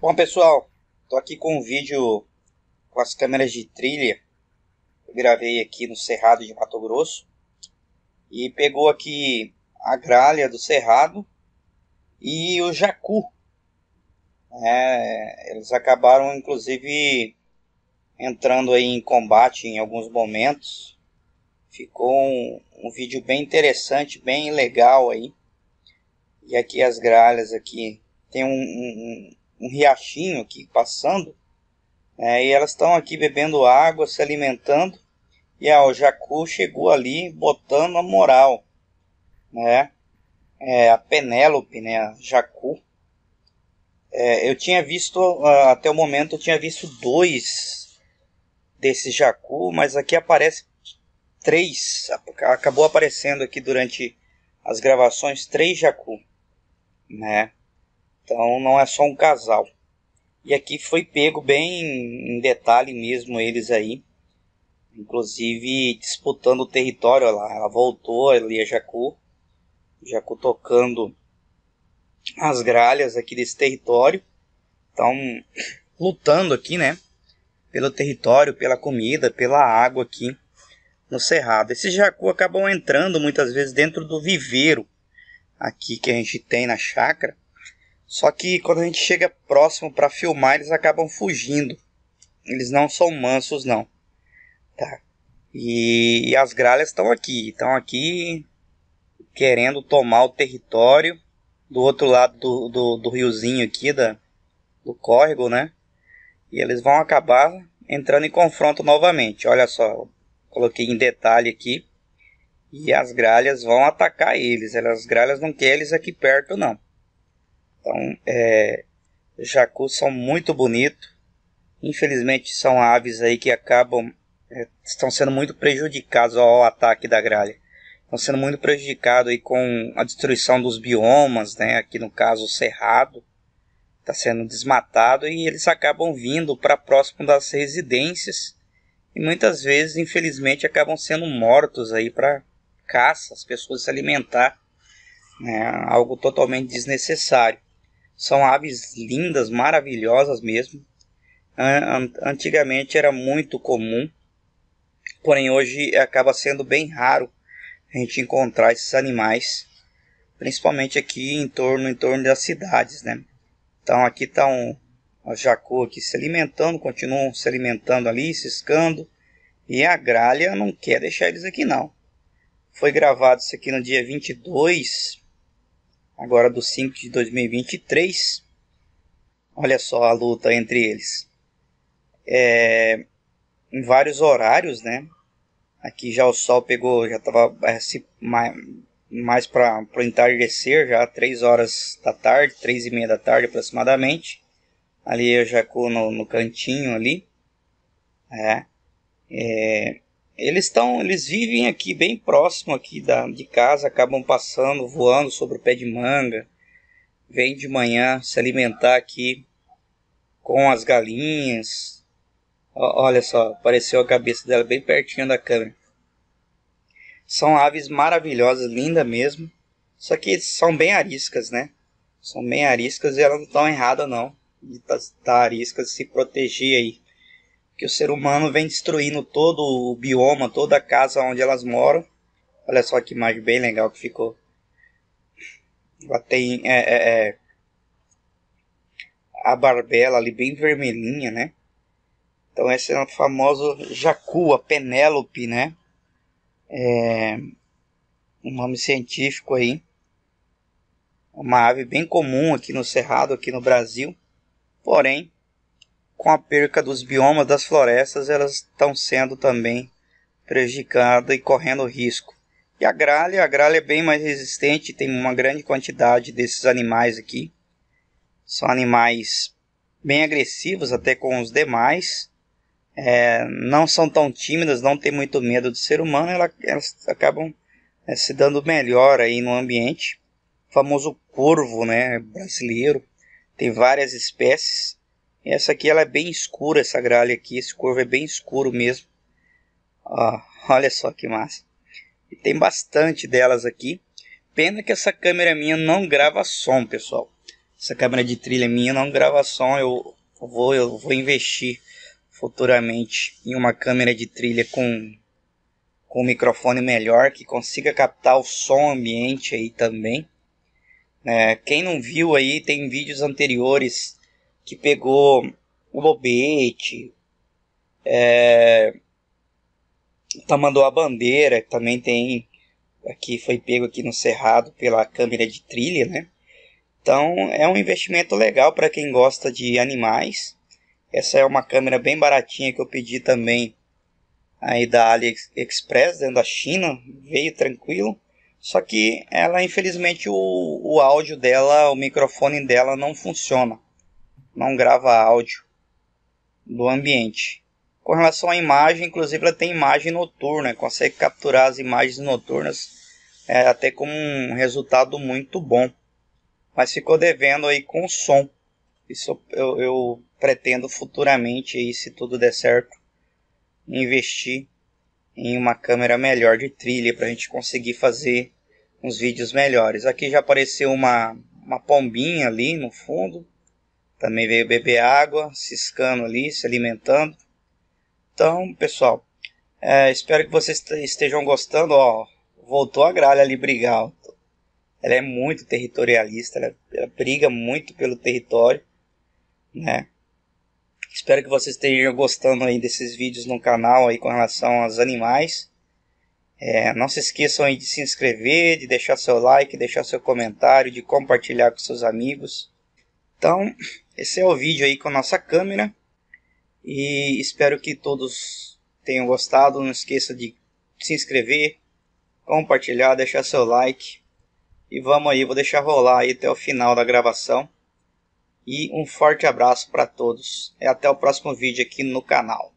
Bom pessoal, tô aqui com um vídeo com as câmeras de trilha. gravei aqui no Cerrado de Mato Grosso e pegou aqui a gralha do Cerrado e o jacu. É, eles acabaram inclusive entrando aí em combate em alguns momentos. Ficou um, um vídeo bem interessante, bem legal aí. E aqui as gralhas aqui tem um, um um riachinho aqui passando. É, e elas estão aqui bebendo água, se alimentando. E ó, ah, o Jacu chegou ali botando a moral. Né? É, a Penélope, né? A Jacu. É, eu tinha visto, ah, até o momento, eu tinha visto dois desses Jacu, mas aqui aparece três. Acabou aparecendo aqui durante as gravações três Jacu. Né? Então não é só um casal. E aqui foi pego bem em detalhe mesmo eles aí. Inclusive disputando o território lá. Ela voltou ali a Jacu. Jacu tocando as gralhas aqui desse território. Então lutando aqui, né? Pelo território, pela comida, pela água aqui no cerrado. Esses jacu acabam entrando muitas vezes dentro do viveiro aqui que a gente tem na chácara só que quando a gente chega próximo para filmar, eles acabam fugindo. Eles não são mansos, não. Tá. E, e as gralhas estão aqui. Estão aqui querendo tomar o território do outro lado do, do, do riozinho aqui, da, do córrego, né? E eles vão acabar entrando em confronto novamente. Olha só, coloquei em detalhe aqui. E as gralhas vão atacar eles. As gralhas não querem eles aqui perto, não. Então, é, jacu são muito bonitos. Infelizmente, são aves aí que acabam é, estão sendo muito prejudicados ao ataque da gralha. Estão sendo muito prejudicados aí com a destruição dos biomas, né? Aqui no caso o cerrado está sendo desmatado e eles acabam vindo para próximo das residências e muitas vezes, infelizmente, acabam sendo mortos aí para caça, as pessoas se alimentar, né? algo totalmente desnecessário. São aves lindas, maravilhosas mesmo. Antigamente era muito comum, porém hoje acaba sendo bem raro a gente encontrar esses animais, principalmente aqui em torno, em torno das cidades, né? Então aqui está um, jacu aqui se alimentando, continuam se alimentando ali, ciscando. E a gralha não quer deixar eles aqui não. Foi gravado isso aqui no dia 22 agora do 5 de 2023. Olha só a luta entre eles. É, em vários horários, né? Aqui já o sol pegou, já estava é, mais, mais para o entardecer, já 3 horas da tarde, 3 e meia da tarde aproximadamente. Ali eu já no, no cantinho ali. É, é, eles estão, eles vivem aqui bem próximo aqui da, de casa, acabam passando, voando sobre o pé de manga. Vêm de manhã se alimentar aqui com as galinhas. O, olha só, apareceu a cabeça dela bem pertinho da câmera. São aves maravilhosas, linda mesmo. Só que são bem ariscas, né? São bem ariscas e elas não estão erradas não. De tá, tá ariscas se proteger aí que o ser humano vem destruindo todo o bioma, toda a casa onde elas moram. Olha só que imagem bem legal que ficou. Ela tem é, é, é, a barbela ali bem vermelhinha, né? Então esse é o famoso jacu, a Penélope, né? É, um nome científico aí. Uma ave bem comum aqui no Cerrado, aqui no Brasil. Porém, com a perca dos biomas das florestas, elas estão sendo também prejudicadas e correndo risco. E a gralha, a gralha é bem mais resistente, tem uma grande quantidade desses animais aqui. São animais bem agressivos até com os demais. É, não são tão tímidas, não tem muito medo do ser humano, elas acabam é, se dando melhor aí no ambiente. O famoso corvo né, brasileiro, tem várias espécies essa aqui ela é bem escura, essa gralha aqui. Esse corvo é bem escuro mesmo. Ó, olha só que massa. E tem bastante delas aqui. Pena que essa câmera minha não grava som, pessoal. Essa câmera de trilha minha não grava som. Eu vou, eu vou investir futuramente em uma câmera de trilha com, com um microfone melhor que consiga captar o som ambiente aí também. É, quem não viu aí tem vídeos anteriores que pegou o Lobete, é, tá, mandou a bandeira, que também tem aqui foi pego aqui no Cerrado pela câmera de trilha, né? Então é um investimento legal para quem gosta de animais. Essa é uma câmera bem baratinha que eu pedi também aí da AliExpress dentro né, da China, veio tranquilo. Só que ela infelizmente o, o áudio dela, o microfone dela não funciona não grava áudio do ambiente. Com relação à imagem, inclusive ela tem imagem noturna, consegue capturar as imagens noturnas é, até como um resultado muito bom. Mas ficou devendo aí com o som. Isso eu, eu pretendo futuramente, aí, se tudo der certo, investir em uma câmera melhor de trilha para a gente conseguir fazer uns vídeos melhores. Aqui já apareceu uma, uma pombinha ali no fundo também veio beber água, ciscando ali, se alimentando. Então, pessoal, é, espero que vocês estejam gostando. Ó, voltou a gralha ali brigar. Ó. Ela é muito territorialista, ela, ela briga muito pelo território, né? Espero que vocês estejam gostando aí desses vídeos no canal aí com relação aos animais. É, não se esqueçam aí de se inscrever, de deixar seu like, deixar seu comentário, de compartilhar com seus amigos. Então, esse é o vídeo aí com a nossa câmera. E espero que todos tenham gostado. Não esqueça de se inscrever, compartilhar, deixar seu like. E vamos aí, vou deixar rolar aí até o final da gravação. E um forte abraço para todos. E até o próximo vídeo aqui no canal.